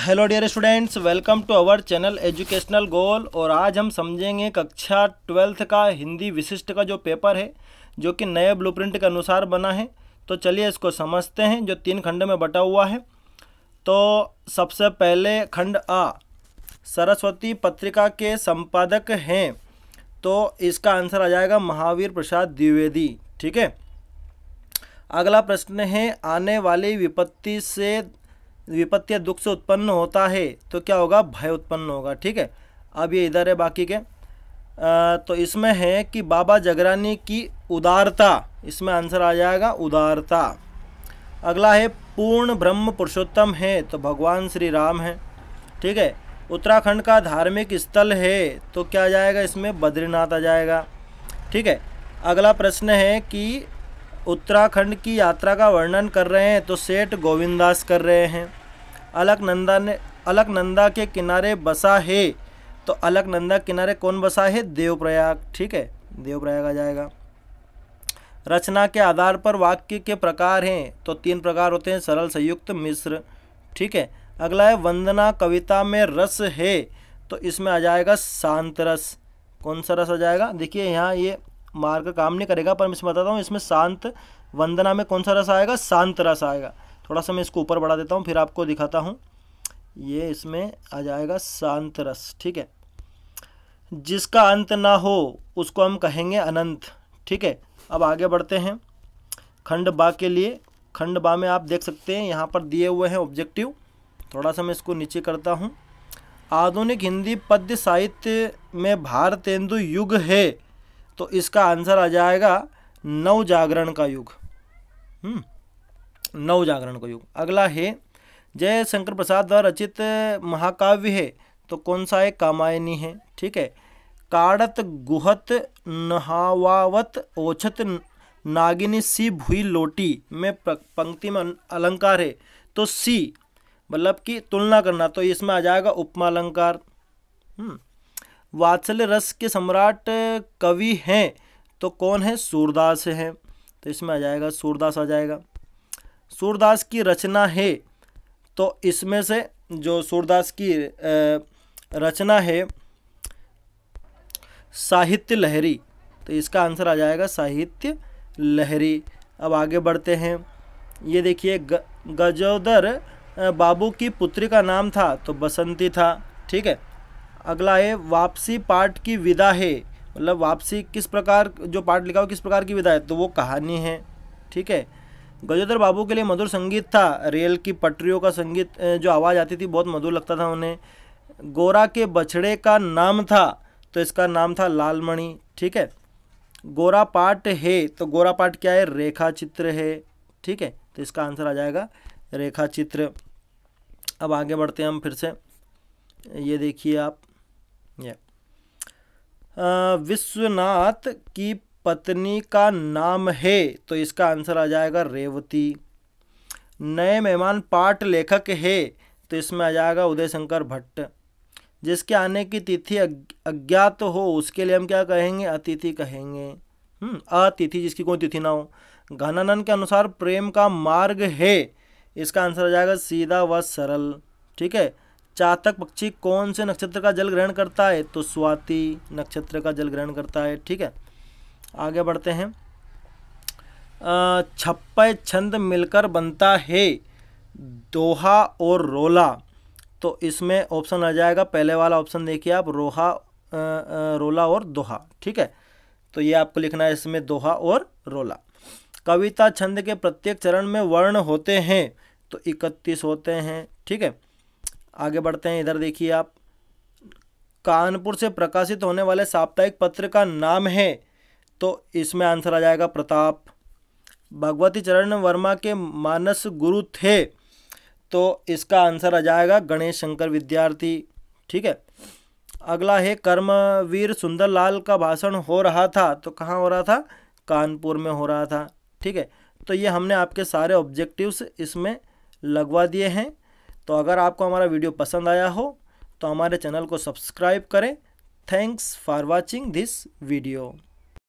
hello dear students welcome to our channel educational goal और आज हम समझेंगे कक्षा ट्वेल्थ का हिंदी विशिष्ट का जो पेपर है जो कि नए ब्लूप्रिंट के अनुसार बना है तो चलिए इसको समझते हैं जो तीन खंड में बटा हुआ है तो सबसे पहले खंड आ सरस्वती पत्रिका के संपादक हैं तो इसका आंसर आ जाएगा महावीर प्रसाद द्विवेदी ठीक है अगला प्रश्न है आने वाली विपत्ति से विपत्ति या दुख से उत्पन्न होता है तो क्या होगा भय उत्पन्न होगा ठीक है अब ये इधर है बाकी के आ, तो इसमें है कि बाबा जगरानी की उदारता इसमें आंसर आ जाएगा उदारता अगला है पूर्ण ब्रह्म पुरुषोत्तम है तो भगवान श्री राम है ठीक है उत्तराखंड का धार्मिक स्थल है तो क्या जाएगा इसमें बद्रीनाथ आ जाएगा ठीक है अगला प्रश्न है कि उत्तराखंड की यात्रा का वर्णन कर रहे हैं तो सेठ गोविंदास कर रहे हैं अलकनंदा ने अलकनंदा के किनारे बसा है तो अलकनंदा किनारे कौन बसा है देवप्रयाग ठीक है देवप्रयाग आ जाएगा रचना के आधार पर वाक्य के प्रकार हैं तो तीन प्रकार होते हैं सरल संयुक्त मिश्र ठीक है अगला है वंदना कविता में रस है तो इसमें आ जाएगा शांत रस कौन सा रस आ जाएगा देखिए यहाँ ये मार्ग काम नहीं करेगा पर मैं इसमें बताता हूँ इसमें शांत वंदना में कौन सा रस आएगा शांत रस आएगा थोड़ा सा मैं इसको ऊपर बढ़ा देता हूँ फिर आपको दिखाता हूँ ये इसमें आ जाएगा शांत रस ठीक है जिसका अंत ना हो उसको हम कहेंगे अनंत ठीक है अब आगे बढ़ते हैं खंड बा के लिए खंड बा में आप देख सकते हैं यहाँ पर दिए हुए हैं ऑब्जेक्टिव थोड़ा सा मैं इसको नीचे करता हूँ आधुनिक हिंदी पद्य साहित्य में भारतेंदु युग है तो इसका आंसर आ जाएगा नव जागरण का युग हम्म नव जागरण का युग अगला है जय शंकर प्रसाद द्वारा रचित महाकाव्य है तो कौन सा है कामायनी है ठीक है काड़त गुहत नहावावत ओछत नागिनी सी भुई लोटी में पंक्ति में अलंकार है तो सी मतलब कि तुलना करना तो इसमें आ जाएगा उपमा अलंकार हम्म, वात्सल्य रस के सम्राट कवि हैं तो कौन है सूरदास हैं तो इसमें आ जाएगा सूरदास आ जाएगा सूरदास की रचना है तो इसमें से जो सूरदास की रचना है साहित्य लहरी तो इसका आंसर आ जाएगा साहित्य लहरी अब आगे बढ़ते हैं ये देखिए गजोदर बाबू की पुत्री का नाम था तो बसंती था ठीक है अगला है वापसी पाठ की विदा है मतलब वापसी किस प्रकार जो पाठ लिखा हो किस प्रकार की विदा है तो वो कहानी है ठीक है गजोदर बाबू के लिए मधुर संगीत था रेल की पटरियों का संगीत जो आवाज़ आती थी बहुत मधुर लगता था उन्हें गोरा के बछड़े का नाम था तो इसका नाम था लालमणि ठीक है गोरा पाट है तो गोरा पाट क्या है रेखा चित्र है ठीक है तो इसका आंसर आ जाएगा रेखा चित्र अब आगे बढ़ते हैं हम फिर से ये देखिए आप ये विश्वनाथ की पत्नी का नाम है तो इसका आंसर आ जाएगा रेवती नए मेहमान पाठ लेखक है तो इसमें आ जाएगा उदय शंकर भट्ट जिसके आने की तिथि अज्ञात हो उसके लिए हम क्या कहेंगे अतिथि कहेंगे हम्म, अतिथि जिसकी कोई तिथि ना हो घनानंद के अनुसार प्रेम का मार्ग है इसका आंसर आ जाएगा सीधा व सरल ठीक है चातक पक्षी कौन से नक्षत्र का जल ग्रहण करता है तो स्वाति नक्षत्र का जल ग्रहण करता है ठीक है आगे बढ़ते हैं छप्पे छंद मिलकर बनता है दोहा और रोला तो इसमें ऑप्शन आ जाएगा पहले वाला ऑप्शन देखिए आप रोहा रोला और दोहा ठीक है तो ये आपको लिखना है इसमें दोहा और रोला कविता छंद के प्रत्येक चरण में वर्ण होते हैं तो इकतीस होते हैं ठीक है आगे बढ़ते हैं इधर देखिए आप कानपुर से प्रकाशित होने वाले साप्ताहिक पत्र का नाम है तो इसमें आंसर आ जाएगा प्रताप भगवती चरण वर्मा के मानस गुरु थे तो इसका आंसर आ जाएगा गणेश शंकर विद्यार्थी ठीक है अगला है कर्मवीर सुंदरलाल का भाषण हो रहा था तो कहाँ हो रहा था कानपुर में हो रहा था ठीक है तो ये हमने आपके सारे ऑब्जेक्टिव्स इसमें लगवा दिए हैं तो अगर आपको हमारा वीडियो पसंद आया हो तो हमारे चैनल को सब्सक्राइब करें thanks for watching this video